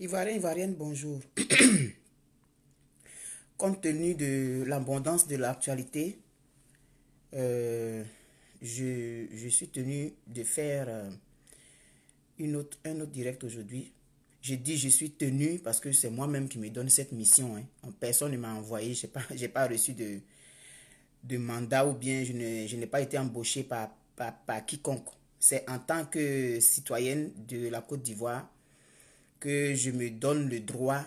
Ivoirien, Ivoirienne, bonjour. Compte tenu de l'abondance de l'actualité, euh, je, suis tenu de faire euh, une autre, un autre direct aujourd'hui. J'ai dit je suis tenu parce que c'est moi-même qui me donne cette mission. Hein. Personne ne m'a envoyé, je n'ai pas, pas reçu de, mandat ou bien je n'ai pas été embauché par, par, par quiconque. C'est en tant que citoyenne de la Côte d'Ivoire que je me donne le droit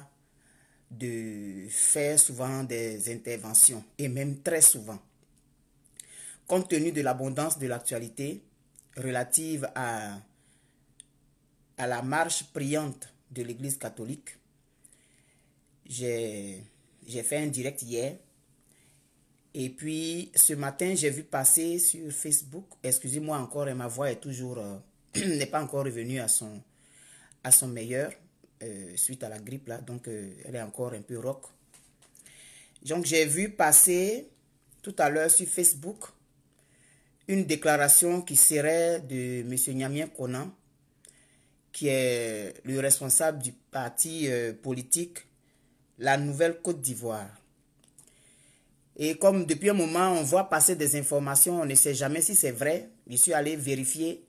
de faire souvent des interventions, et même très souvent. Compte tenu de l'abondance de l'actualité relative à, à la marche priante de l'Église catholique, j'ai fait un direct hier. Et puis ce matin, j'ai vu passer sur Facebook, excusez-moi encore, et hein, ma voix est toujours euh, n'est pas encore revenue à son à son meilleur. Euh, suite à la grippe là, donc euh, elle est encore un peu rock. Donc j'ai vu passer tout à l'heure sur Facebook une déclaration qui serait de monsieur Niamien Konan, qui est le responsable du parti euh, politique La Nouvelle Côte d'Ivoire. Et comme depuis un moment, on voit passer des informations, on ne sait jamais si c'est vrai. Je suis allé vérifier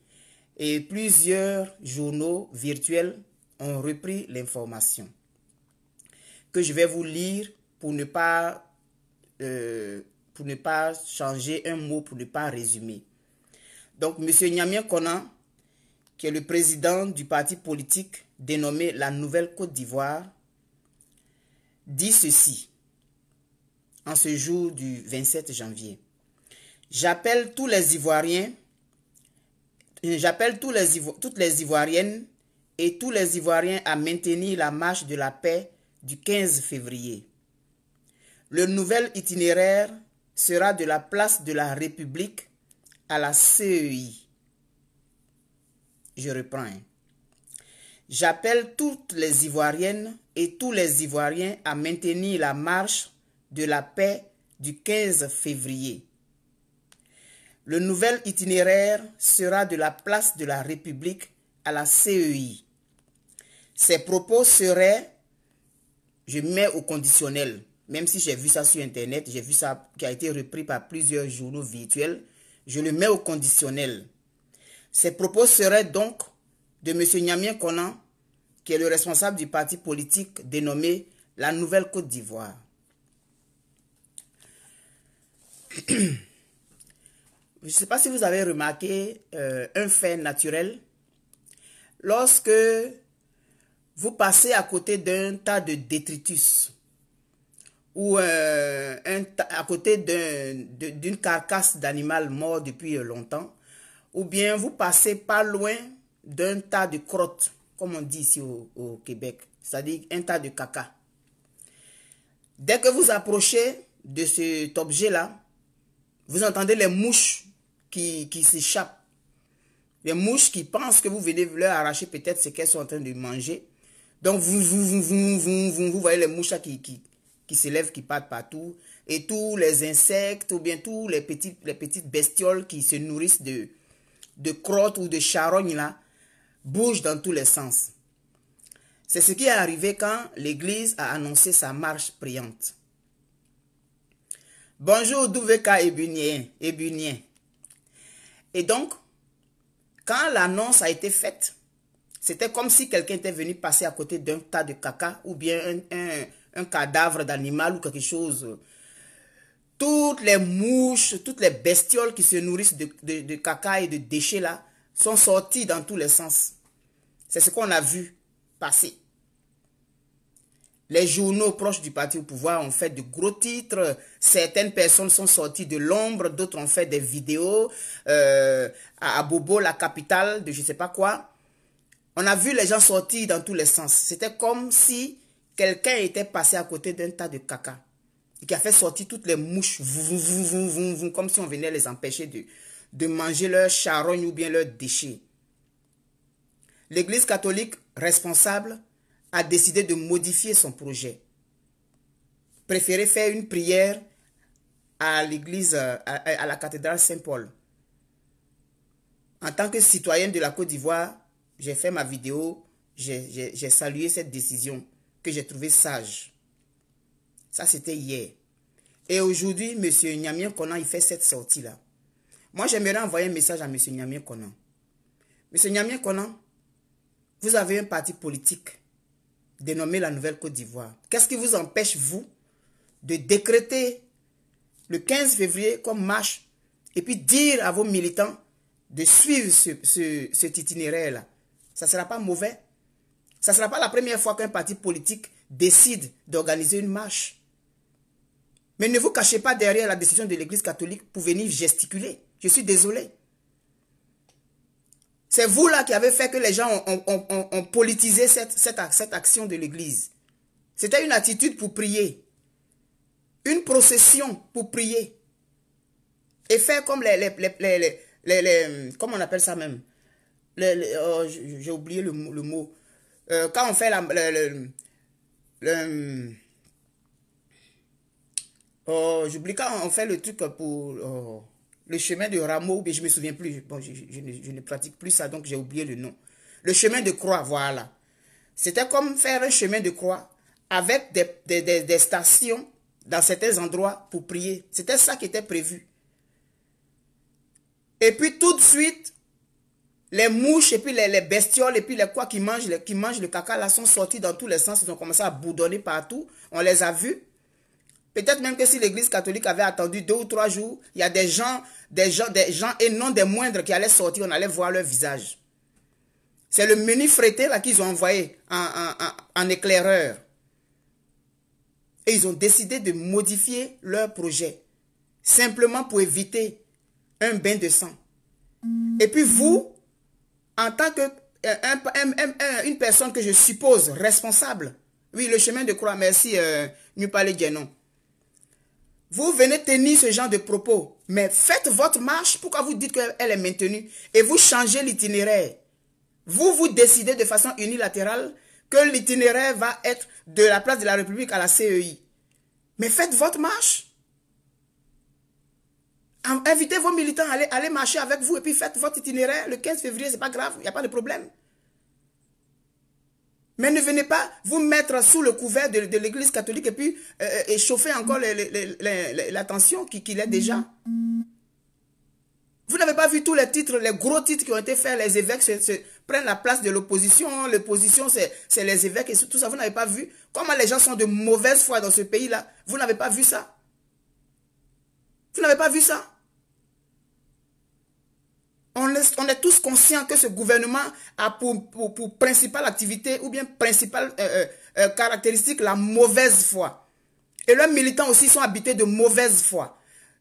et plusieurs journaux virtuels ont repris l'information que je vais vous lire pour ne pas, euh, pour ne pas changer un mot, pour ne pas résumer. Donc, M. Niamien Conan, qui est le président du parti politique dénommé la Nouvelle Côte d'Ivoire, dit ceci en ce jour du 27 janvier. J'appelle tous les Ivoiriens, j'appelle tous les, toutes les Ivoiriennes et tous les Ivoiriens à maintenir la marche de la paix du 15 février. Le nouvel itinéraire sera de la place de la République à la CEI. Je reprends. J'appelle toutes les Ivoiriennes et tous les Ivoiriens à maintenir la marche de la paix du 15 février. Le nouvel itinéraire sera de la place de la République à la CEI. Ces propos seraient, je mets au conditionnel, même si j'ai vu ça sur Internet, j'ai vu ça qui a été repris par plusieurs journaux virtuels, je le mets au conditionnel. Ces propos seraient donc de M. Niamien Konan, qui est le responsable du parti politique dénommé la Nouvelle Côte d'Ivoire. je ne sais pas si vous avez remarqué euh, un fait naturel. Lorsque vous passez à côté d'un tas de détritus ou euh, à côté d'une carcasse d'animal mort depuis longtemps, ou bien vous passez pas loin d'un tas de crottes, comme on dit ici au, Québec, c'est-à-dire un tas de caca. Dès que vous approchez de cet objet-là, vous entendez les mouches qui, qui s'échappent. Les mouches qui pensent que vous venez leur arracher peut-être ce qu'elles sont en train de manger donc, vous, vous, vous, vous, voyez les mouches qui, qui, qui s'élèvent, qui partent partout. Et tous les insectes, ou bien tous les petites, les petites bestioles qui se nourrissent de, de crottes ou de charognes, là, bougent dans tous les sens. C'est ce qui est arrivé quand l'Église a annoncé sa marche priante. Bonjour Douveka Ebunien. Et donc, quand l'annonce a été faite, c'était comme si quelqu'un était venu passer à côté d'un tas de caca ou bien un, cadavre d'animal ou quelque chose. Toutes les mouches, toutes les bestioles qui se nourrissent de, caca et de déchets là sont sorties dans tous les sens. C'est ce qu'on a vu passer. Les journaux proches du parti au pouvoir ont fait de gros titres. Certaines personnes sont sorties de l'ombre, d'autres ont fait des vidéos euh, à Bobo, la capitale de je ne sais pas quoi. On a vu les gens sortir dans tous les sens. C'était comme si quelqu'un était passé à côté d'un tas de caca et qui a fait sortir toutes les mouches, comme si on venait les empêcher de, de manger leur charogne ou bien leurs déchets. L'Église catholique responsable a décidé de modifier son projet. Préférer faire une prière à l'église, à, la cathédrale Saint-Paul. En tant que citoyenne de la Côte d'Ivoire, j'ai fait ma vidéo, j'ai salué cette décision que j'ai trouvée sage. Ça, c'était hier. Et aujourd'hui, M. Niamien Konan, il fait cette sortie-là. Moi, j'aimerais envoyer un message à M. Niamien Konan. M. Niamien Konan, vous avez un parti politique dénommé la Nouvelle Côte d'Ivoire. Qu'est-ce qui vous empêche, vous, de décréter le 15 février comme marche et puis dire à vos militants de suivre cet itinéraire-là ça ne sera pas mauvais. Ça ne sera pas la première fois qu'un parti politique décide d'organiser une marche. Mais ne vous cachez pas derrière la décision de l'Église catholique pour venir gesticuler. Je suis désolé. C'est vous là qui avez fait que les gens ont, politisé cette, action de l'Église. C'était une attitude pour prier. Une procession pour prier. Et faire comme les, comment on appelle ça même Oh, j'ai oublié le, mot. Euh, quand on fait la, le, le, oh, j'oublie quand on fait le truc pour oh, le chemin de rameau, mais je me souviens plus. Bon, je, ne, pratique plus ça, donc j'ai oublié le nom. Le chemin de croix, voilà. C'était comme faire un chemin de croix avec des stations dans certains endroits pour prier. C'était ça qui était prévu. Et puis tout de suite, les mouches et puis les, bestioles et puis les quoi qui mangent, les, qui mangent le caca là sont sortis dans tous les sens. Ils ont commencé à boudonner partout. On les a vus. Peut-être même que si l'église catholique avait attendu deux ou trois jours, il y a des gens, des gens, des gens et non des moindres qui allaient sortir. On allait voir leur visage. C'est le menu frété là qu'ils ont envoyé en éclaireur. Et ils ont décidé de modifier leur projet. Simplement pour éviter un bain de sang. Et puis vous, en tant que euh, une personne que je suppose responsable, oui, le chemin de croix, merci, euh, Nupale Dienon. Vous venez tenir ce genre de propos, mais faites votre marche, pourquoi vous dites qu'elle est maintenue et vous changez l'itinéraire Vous, vous décidez de façon unilatérale que l'itinéraire va être de la place de la République à la CEI. Mais faites votre marche. Invitez vos militants, à aller marcher avec vous et puis faites votre itinéraire. Le 15 février, c'est pas grave, il n'y a pas de problème. Mais ne venez pas vous mettre sous le couvert de, l'Église catholique et puis euh, euh, échauffer encore l'attention qu'il qui est déjà. Vous n'avez pas vu tous les titres, les gros titres qui ont été faits, les évêques prennent la place de l'opposition, l'opposition c'est les évêques et tout ça, vous n'avez pas vu comment les gens sont de mauvaise foi dans ce pays-là. Vous n'avez pas vu ça. Vous n'avez pas vu ça. On est, tous conscients que ce gouvernement a pour, principale activité ou bien principale euh, euh, euh, caractéristique la mauvaise foi. Et leurs militants aussi sont habités de mauvaise foi.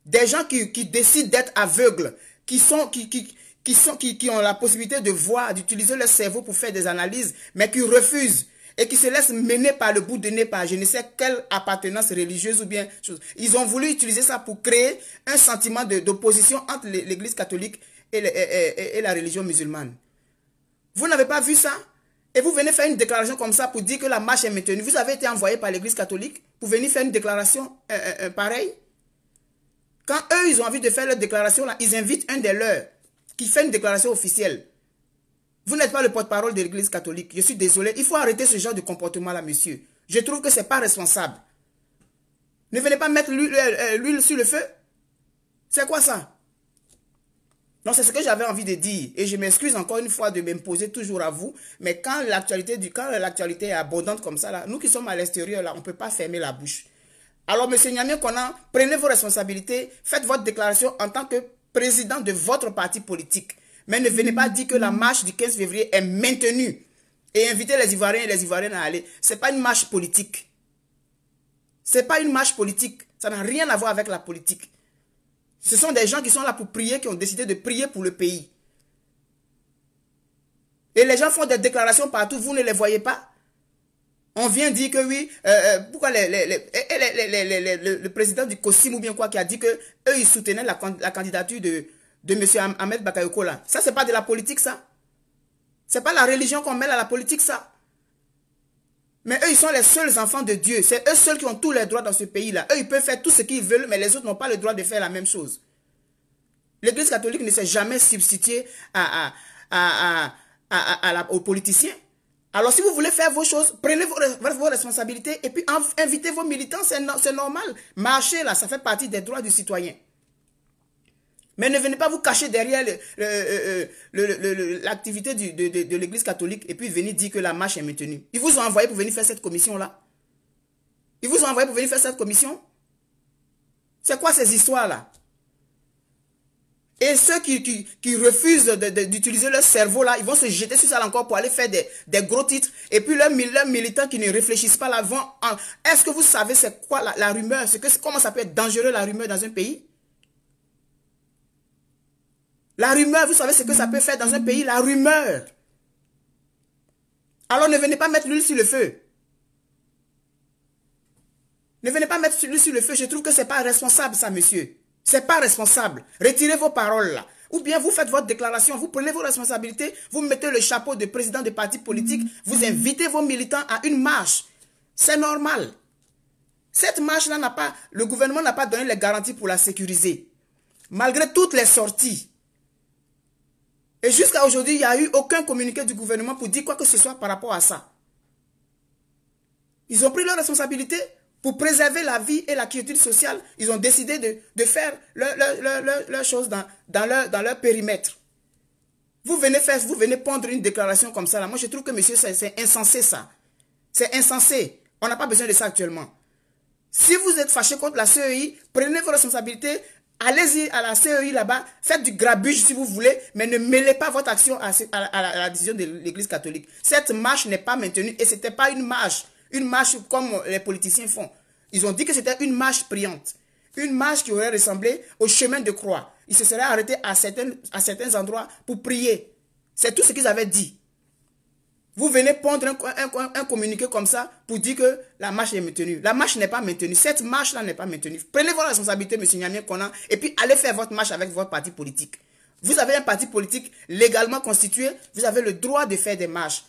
Des gens qui, décident d'être aveugles, qui, sont, qui, qui, sont, qui, ont la possibilité de voir, d'utiliser leur cerveau pour faire des analyses, mais qui refusent et qui se laissent mener par le bout de nez, par je ne sais quelle appartenance religieuse ou bien chose. Ils ont voulu utiliser ça pour créer un sentiment d'opposition entre l'Église catholique et, la religion musulmane. Vous n'avez pas vu ça Et vous venez faire une déclaration comme ça pour dire que la marche est maintenue. Vous avez été envoyé par l'église catholique pour venir faire une déclaration euh, euh, euh, pareille Quand eux, ils ont envie de faire leur déclaration, là, ils invitent un des leurs qui fait une déclaration officielle. Vous n'êtes pas le porte-parole de l'église catholique. Je suis désolé. Il faut arrêter ce genre de comportement-là, monsieur. Je trouve que ce n'est pas responsable. Ne venez pas mettre l'huile sur le feu. C'est quoi ça donc c'est ce que j'avais envie de dire. Et je m'excuse encore une fois de m'imposer toujours à vous. Mais quand l'actualité du quand l'actualité est abondante comme ça, là, nous qui sommes à l'extérieur, là, on ne peut pas fermer la bouche. Alors, M. Niamé Konan, prenez vos responsabilités, faites votre déclaration en tant que président de votre parti politique. Mais ne venez pas dire que la marche du 15 février est maintenue et invitez les Ivoiriens et les Ivoiriennes à aller. Ce n'est pas une marche politique. Ce n'est pas une marche politique. Ça n'a rien à voir avec la politique. Ce sont des gens qui sont là pour prier, qui ont décidé de prier pour le pays. Et les gens font des déclarations partout, vous ne les voyez pas. On vient dire que oui, pourquoi le président du COSIM ou bien quoi qui a dit que eux ils soutenaient la, candidature de, de M. Ahmed Bakayoko là. Ça, c'est pas de la politique, ça. n'est pas la religion qu'on mêle à la politique, ça. Mais eux, ils sont les seuls enfants de Dieu. C'est eux seuls qui ont tous les droits dans ce pays-là. Eux, ils peuvent faire tout ce qu'ils veulent, mais les autres n'ont pas le droit de faire la même chose. L'Église catholique ne s'est jamais substituée à, aux politiciens. Alors, si vous voulez faire vos choses, prenez vos, responsabilités et puis invitez vos militants, c'est normal. Marcher, là, ça fait partie des droits du citoyen. Mais ne venez pas vous cacher derrière l'activité le, le, de, l'église catholique et puis venir dire que la marche est maintenue. Ils vous ont envoyé pour venir faire cette commission-là. Ils vous ont envoyé pour venir faire cette commission. C'est quoi ces histoires-là et ceux qui, refusent d'utiliser leur cerveau là, ils vont se jeter sur ça encore pour aller faire des, gros titres. Et puis leurs, militants qui ne réfléchissent pas là vont Est-ce que vous savez c'est quoi la, rumeur que, Comment ça peut être dangereux la rumeur dans un pays la rumeur, vous savez ce que ça peut faire dans un pays, la rumeur. Alors ne venez pas mettre l'huile sur le feu. Ne venez pas mettre l'huile sur le feu. Je trouve que ce n'est pas responsable, ça, monsieur. C'est pas responsable. Retirez vos paroles, là. Ou bien vous faites votre déclaration, vous prenez vos responsabilités, vous mettez le chapeau de président de parti politique, vous invitez vos militants à une marche. C'est normal. Cette marche-là n'a pas, le gouvernement n'a pas donné les garanties pour la sécuriser. Malgré toutes les sorties, et jusqu'à aujourd'hui, il n'y a eu aucun communiqué du gouvernement pour dire quoi que ce soit par rapport à ça. Ils ont pris leurs responsabilités pour préserver la vie et la quiétude sociale. Ils ont décidé de, faire leurs leur, choses dans, dans, leur, dans leur périmètre. Vous venez faire, vous venez pondre une déclaration comme ça. Moi, je trouve que, monsieur, c'est insensé, ça. C'est insensé. On n'a pas besoin de ça actuellement. Si vous êtes fâché contre la CEI, prenez vos responsabilités, Allez-y à la CEI là-bas, faites du grabuge si vous voulez, mais ne mêlez pas votre action à, la, décision de l'Église catholique. Cette marche n'est pas maintenue et ce n'était pas une marche, une marche comme les politiciens font. Ils ont dit que c'était une marche priante, une marche qui aurait ressemblé au chemin de croix. Ils se seraient arrêtés à certains, à certains endroits pour prier. C'est tout ce qu'ils avaient dit. Vous venez pondre un, communiqué comme ça pour dire que la marche est maintenue. La marche n'est pas maintenue. Cette marche-là n'est pas maintenue. Prenez vos responsabilités, M. Niamien Konan, et puis allez faire votre marche avec votre parti politique. Vous avez un parti politique légalement constitué. Vous avez le droit de faire des marches.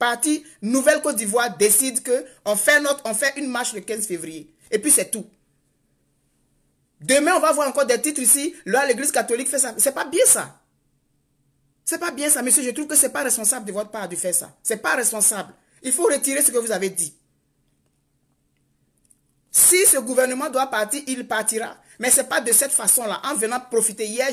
Parti Nouvelle Côte d'Ivoire décide que fait, fait une marche le 15 février. Et puis c'est tout. Demain, on va voir encore des titres ici. Là, l'église catholique fait ça. C'est pas bien ça. C'est pas bien ça, monsieur. Je trouve que c'est pas responsable de votre part de faire ça. C'est pas responsable. Il faut retirer ce que vous avez dit. Si ce gouvernement doit partir, il partira. Mais ce n'est pas de cette façon-là. En venant profiter, hier,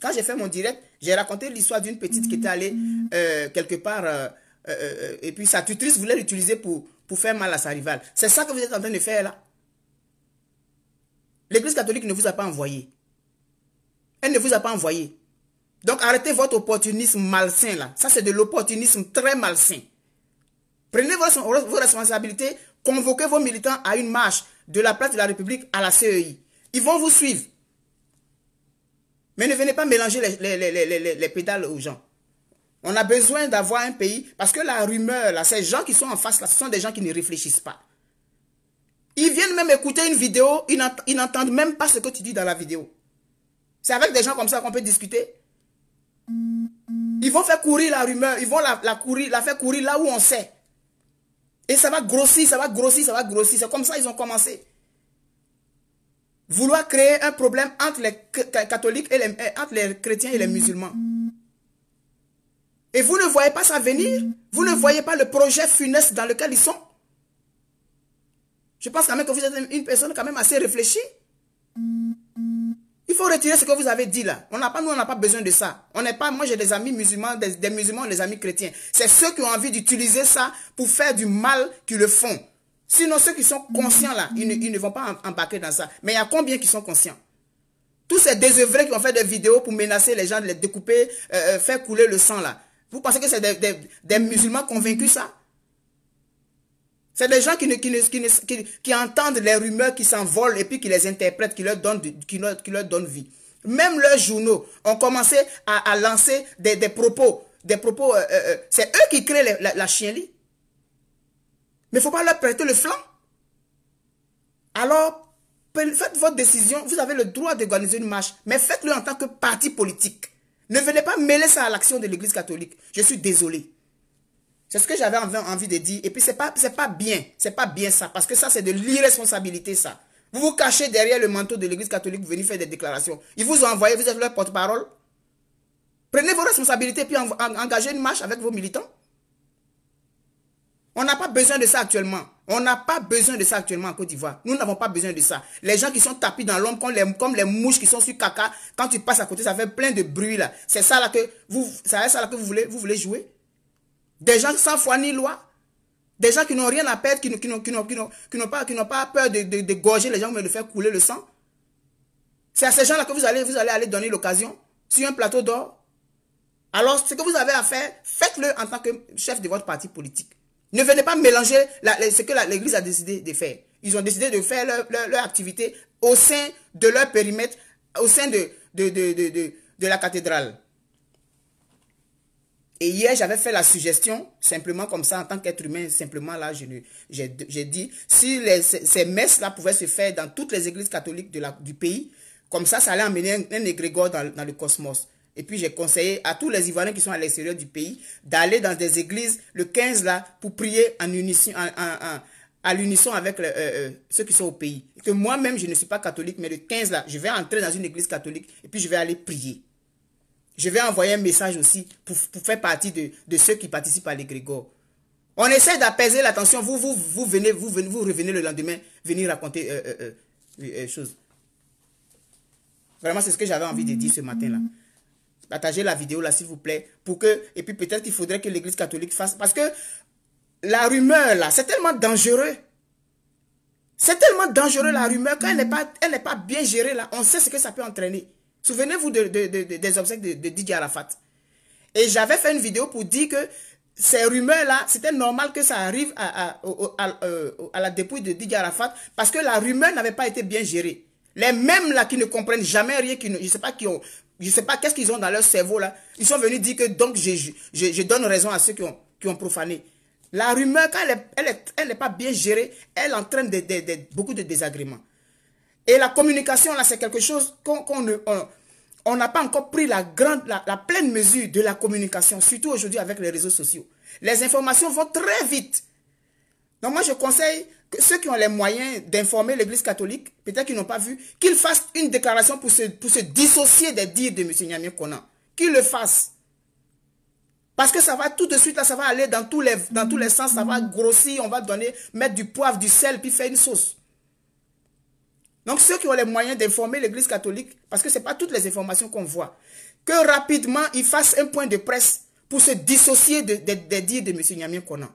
quand j'ai fait mon direct, j'ai raconté l'histoire d'une petite qui était allée euh, quelque part, euh, euh, et puis sa tutrice voulait l'utiliser pour, pour faire mal à sa rivale. C'est ça que vous êtes en train de faire là. L'Église catholique ne vous a pas envoyé. Elle ne vous a pas envoyé. Donc arrêtez votre opportunisme malsain là. Ça c'est de l'opportunisme très malsain. Prenez vos, responsabilités, convoquez vos militants à une marche de la place de la République à la CEI. Ils vont vous suivre. Mais ne venez pas mélanger les, les, les pédales aux gens. On a besoin d'avoir un pays, parce que la rumeur, là, ces gens qui sont en face, là, ce sont des gens qui ne réfléchissent pas. Ils viennent même écouter une vidéo, ils n'entendent même pas ce que tu dis dans la vidéo. C'est avec des gens comme ça qu'on peut discuter. Ils vont faire courir la rumeur, ils vont la, courir, la faire courir là où on sait. Et ça va grossir, ça va grossir, ça va grossir. C'est comme ça qu'ils ont commencé. Vouloir créer un problème entre les catholiques et les, euh, les chrétiens et les musulmans. Et vous ne voyez pas ça venir Vous ne voyez pas le projet funeste dans lequel ils sont Je pense quand même que vous êtes une personne quand même assez réfléchie. Il faut retirer ce que vous avez dit là. On n'a pas, nous, on n'a pas besoin de ça. On n'est pas, moi, j'ai des amis musulmans, des, musulmans, des amis chrétiens. C'est ceux qui ont envie d'utiliser ça pour faire du mal qui le font. Sinon, ceux qui sont conscients là, ils ne, vont pas embarquer dans ça. Mais il y a combien qui sont conscients Tous ces désœuvrés qui ont fait des vidéos pour menacer les gens, de les découper, euh, euh, faire couler le sang là. Vous pensez que c'est des, des musulmans convaincus ça c'est des gens qui, qui, entendent les rumeurs qui s'envolent et puis qui les interprètent, qui leur donnent, qui leur, vie. Même leurs journaux ont commencé à, lancer des, propos. Des propos euh, euh, euh, c'est eux qui créent la, chienlit. Mais il ne faut pas leur prêter le flanc. Alors, faites votre décision. Vous avez le droit d'organiser une marche, mais faites-le en tant que parti politique. Ne venez pas mêler ça à l'action de l'Église catholique. Je suis désolé. C'est ce que j'avais envie de dire. Et puis, c'est pas, pas bien. n'est pas bien ça. Parce que ça, c'est de l'irresponsabilité, ça. Vous vous cachez derrière le manteau de l'église catholique, vous venez faire des déclarations. Ils vous ont envoyé, vous êtes leur porte-parole. Prenez vos responsabilités puis engagez une marche avec vos militants. On n'a pas besoin de ça actuellement. On n'a pas besoin de ça actuellement en Côte d'Ivoire. Nous n'avons pas besoin de ça. Les gens qui sont tapis dans l'ombre, comme les, comme les, mouches qui sont sur caca, quand tu passes à côté, ça fait plein de bruit là. C'est ça là que vous, ça, là que vous voulez, vous voulez jouer. Des gens sans foi ni loi. Des gens qui n'ont rien à perdre, qui, n'ont pas, peur de, gorger les gens, mais de faire couler le sang. C'est à ces gens-là que vous allez, vous allez aller donner l'occasion sur un plateau d'or. Alors, ce que vous avez à faire, faites-le en tant que chef de votre parti politique. Ne venez pas mélanger ce que l'Église a décidé de faire. Ils ont décidé de faire leur, activité au sein de leur périmètre, au sein de la cathédrale. Et hier, j'avais fait la suggestion, simplement comme ça, en tant qu'être humain, simplement là, j'ai dit, si ces messes-là pouvaient se faire dans toutes les églises catholiques de la, du pays, comme ça, ça allait amener un, un dans, le cosmos. Et puis j'ai conseillé à tous les Ivoiriens qui sont à l'extérieur du pays d'aller dans des églises le 15 là pour prier en à l'unisson avec euh, euh, ceux qui sont au pays. Que moi-même, je ne suis pas catholique, mais le 15 là, je vais entrer dans une église catholique et puis je vais aller prier. Je vais envoyer un message aussi pour, faire partie de, ceux qui participent à l'égrégore. On essaie d'apaiser l'attention. Vous, vous, venez, vous, venez, vous revenez le lendemain, venir raconter euh, euh, euh, euh choses. Vraiment, c'est ce que j'avais envie de dire ce matin-là. Partagez la vidéo là, s'il vous plaît, pour que et puis peut-être qu'il faudrait que l'Église catholique fasse parce que la rumeur là, c'est tellement dangereux. C'est tellement dangereux la rumeur quand elle n'est pas, pas bien gérée là. On sait ce que ça peut entraîner. Souvenez-vous des obsèques de, Didier Arafat. Et j'avais fait une vidéo pour dire que ces rumeurs-là, c'était normal que ça arrive à, euh, la dépouille de Didier Arafat parce que la rumeur n'avait pas été bien gérée. Les mêmes là qui ne comprennent jamais rien, qui ne, sais pas qui ont, je sais pas qu'est-ce qu'ils ont dans leur cerveau là, ils sont venus dire que donc je, donne raison à ceux qui ont, profané. La rumeur, quand elle n'est pas bien gérée, elle entraîne beaucoup de désagréments. Et la communication, là, c'est quelque chose qu'on ne... On, n'a pas encore pris la, grande, la, pleine mesure de la communication, surtout aujourd'hui avec les réseaux sociaux. Les informations vont très vite. Donc moi, je conseille que ceux qui ont les moyens d'informer l'Église catholique, peut-être qu'ils n'ont pas vu, qu'ils fassent une déclaration pour se, pour se dissocier des dires de M. Niamien Konan. Qu'ils le fassent. Parce que ça va tout de suite, là, ça va aller dans tous les, dans tous les sens, ça va grossir, on va donner, mettre du poivre, du sel, puis faire une sauce. Donc ceux qui ont les moyens d'informer l'Église catholique, parce que ce n'est pas toutes les informations qu'on voit, que rapidement ils fassent un point de presse pour se dissocier des dires de M. Niamien Konan.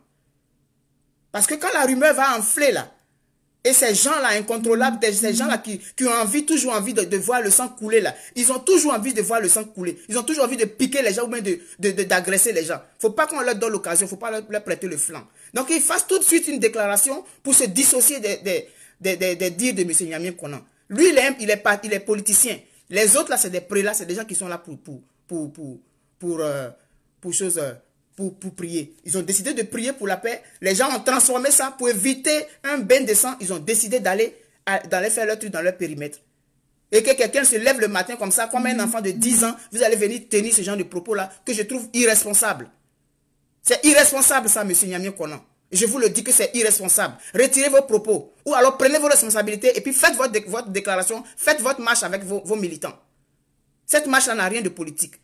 Parce que quand la rumeur va enfler là, et ces gens-là incontrôlables, ces gens-là qui, ont envie, toujours envie de, voir le sang couler là, ils ont toujours envie de voir le sang couler. Ils ont toujours envie de piquer les gens ou même d'agresser de, gens. les gens. faut pas qu'on leur donne l'occasion, il ne faut pas leur, prêter le flanc. Donc ils fassent tout de suite une déclaration pour se dissocier des, des, des, dires de M. Nyamien Konan. Lui, il est, il est, il est politicien. Les autres, là, c'est des là c'est des gens qui sont là pour, pour, pour, pour, pour, euh, pour euh, pour, pour, prier. Ils ont décidé de prier pour la paix. Les gens ont transformé ça pour éviter un bain de sang. Ils ont décidé d'aller faire leur truc dans leur périmètre. Et que quelqu'un se lève le matin comme ça, comme un mm. enfant de 10 ans, vous allez venir tenir ce genre de propos-là que je trouve irresponsable. C'est irresponsable ça, monsieur Nyamien Konan. Je vous le dis que c'est irresponsable. Retirez vos propos. Ou alors prenez vos responsabilités et puis faites votre, votre déclaration, faites votre marche avec vos, militants. Cette marche-là n'a rien de politique.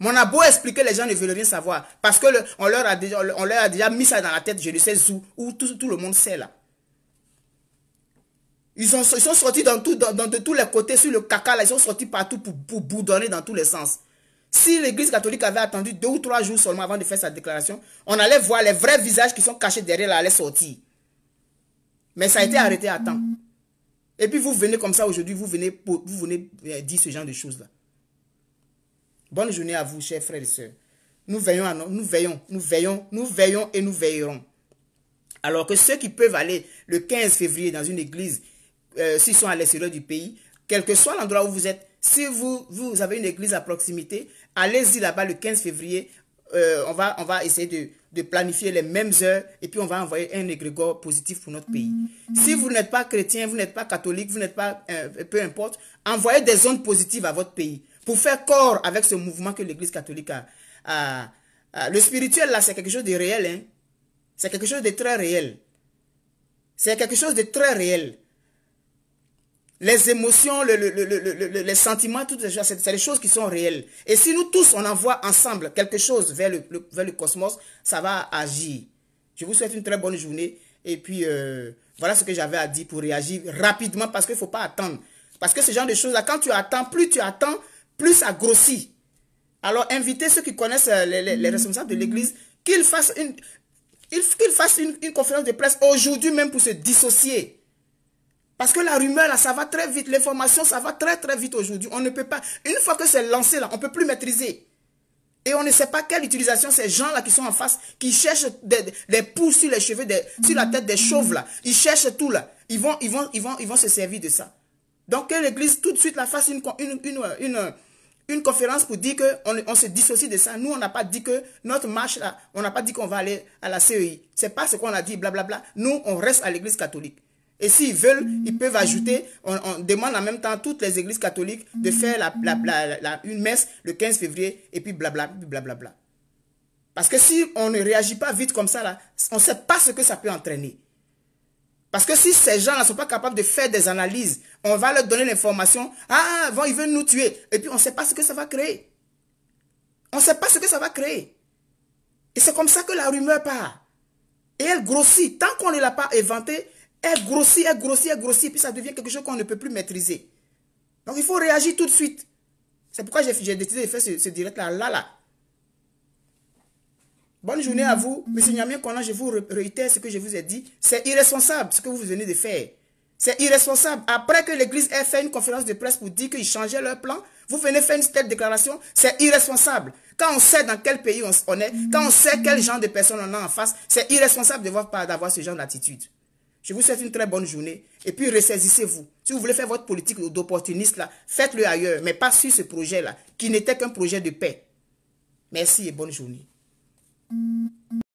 Mon a beau expliquer, les gens ne veulent rien savoir. Parce qu'on on, leur a déjà, on leur a déjà mis ça dans la tête, je ne sais où, où tout, le monde sait là. Ils, sont sortis dans, dans, de tous les côtés, sur le caca, ils sont sortis partout pour boudonner dans tous les sens. Si l'église catholique avait attendu deux ou trois jours seulement avant de faire sa déclaration, on allait voir les vrais visages qui sont cachés derrière là, allait sortir. Mais ça a été arrêté à temps. Et puis vous venez comme ça aujourd'hui, vous venez, vous venez euh, dire ce genre de choses-là. Bonne journée à vous, chers frères et sœurs. Nous veillons, à nous, veillons, nous veillons, nous veillons et nous veillerons. Alors que ceux qui peuvent aller le 15 février dans une église, euh, s'ils sont à l'extérieur du pays, quel que soit l'endroit où vous êtes, si vous, vous avez une église à proximité, allez-y là-bas le 15 février. Euh, on, va, on va essayer de, planifier les mêmes heures et puis on va envoyer un égrégore positif pour notre pays. Mm-hmm. Si vous n'êtes pas chrétien, vous n'êtes pas catholique, vous n'êtes pas, euh, peu importe, envoyez des ondes positives à votre pays pour faire corps avec ce mouvement que l'église catholique a, Le spirituel là, c'est quelque chose de réel. Hein? C'est quelque chose de très réel. C'est quelque chose de très réel. Les émotions, les sentiments, toutes ces c'est des choses qui sont réelles. Et si nous tous, on envoie ensemble quelque chose vers le, vers le cosmos, ça va agir. Je vous souhaite une très bonne journée. Et puis, euh, voilà ce que j'avais à dire pour réagir rapidement parce qu'il ne faut pas attendre. Parce que ce genre de choses-là, quand tu attends, plus tu attends, plus ça grossit. Alors, invitez ceux qui connaissent euh, les, responsables de l'Église qu'ils fassent, une, qu'ils fassent une conférence de presse aujourd'hui même pour se dissocier. Parce que la rumeur, là, ça va très vite. L'information, ça va très, très vite aujourd'hui. On ne peut pas... Une fois que c'est lancé, là, on ne peut plus maîtriser. Et on ne sait pas quelle utilisation ces gens-là qui sont en face, qui cherchent des, des sur les cheveux, sur la tête des chauves, là. Ils cherchent tout, là. Ils vont, ils vont, ils vont, ils vont se servir de ça. Donc, que l'Église, tout de suite, la fasse une, une, conférence pour dire qu'on on se dissocie de ça. Nous, on n'a pas dit que notre marche, là, on n'a pas dit qu'on va aller à la CEI. C'est pas ce qu'on a dit, blablabla. Nous, on reste à l'Église catholique. Et s'ils veulent, ils peuvent ajouter, on, demande en même temps à toutes les églises catholiques de faire la, une messe le 15 février et puis blablabla. Bla, Parce que si on ne réagit pas vite comme ça, là, on ne sait pas ce que ça peut entraîner. Parce que si ces gens-là ne sont pas capables de faire des analyses, on va leur donner l'information, ah, ils veulent nous tuer, et puis on ne sait pas ce que ça va créer. On ne sait pas ce que ça va créer. Et c'est comme ça que la rumeur part. Et elle grossit. Tant qu'on ne l'a pas inventée... Elle grossit, elle grossit, elle grossit, puis ça devient quelque chose qu'on ne peut plus maîtriser. Donc il faut réagir tout de suite. C'est pourquoi j'ai décidé de faire ce, direct-là. Bonne journée à vous. Mm-hmm. Monsieur Niamien je vous réitère ce que je vous ai dit. C'est irresponsable ce que vous venez de faire. C'est irresponsable. Après que l'Église ait fait une conférence de presse pour dire qu'ils changeaient leur plan, vous venez faire une telle déclaration, c'est irresponsable. Quand on sait dans quel pays on, est, quand on sait mm-hmm. quel genre de personnes on a en face, c'est irresponsable d'avoir ce genre d'attitude. Je vous souhaite une très bonne journée. Et puis ressaisissez-vous. Si vous voulez faire votre politique d'opportuniste, faites-le ailleurs, mais pas sur ce projet-là, qui n'était qu'un projet de paix. Merci et bonne journée.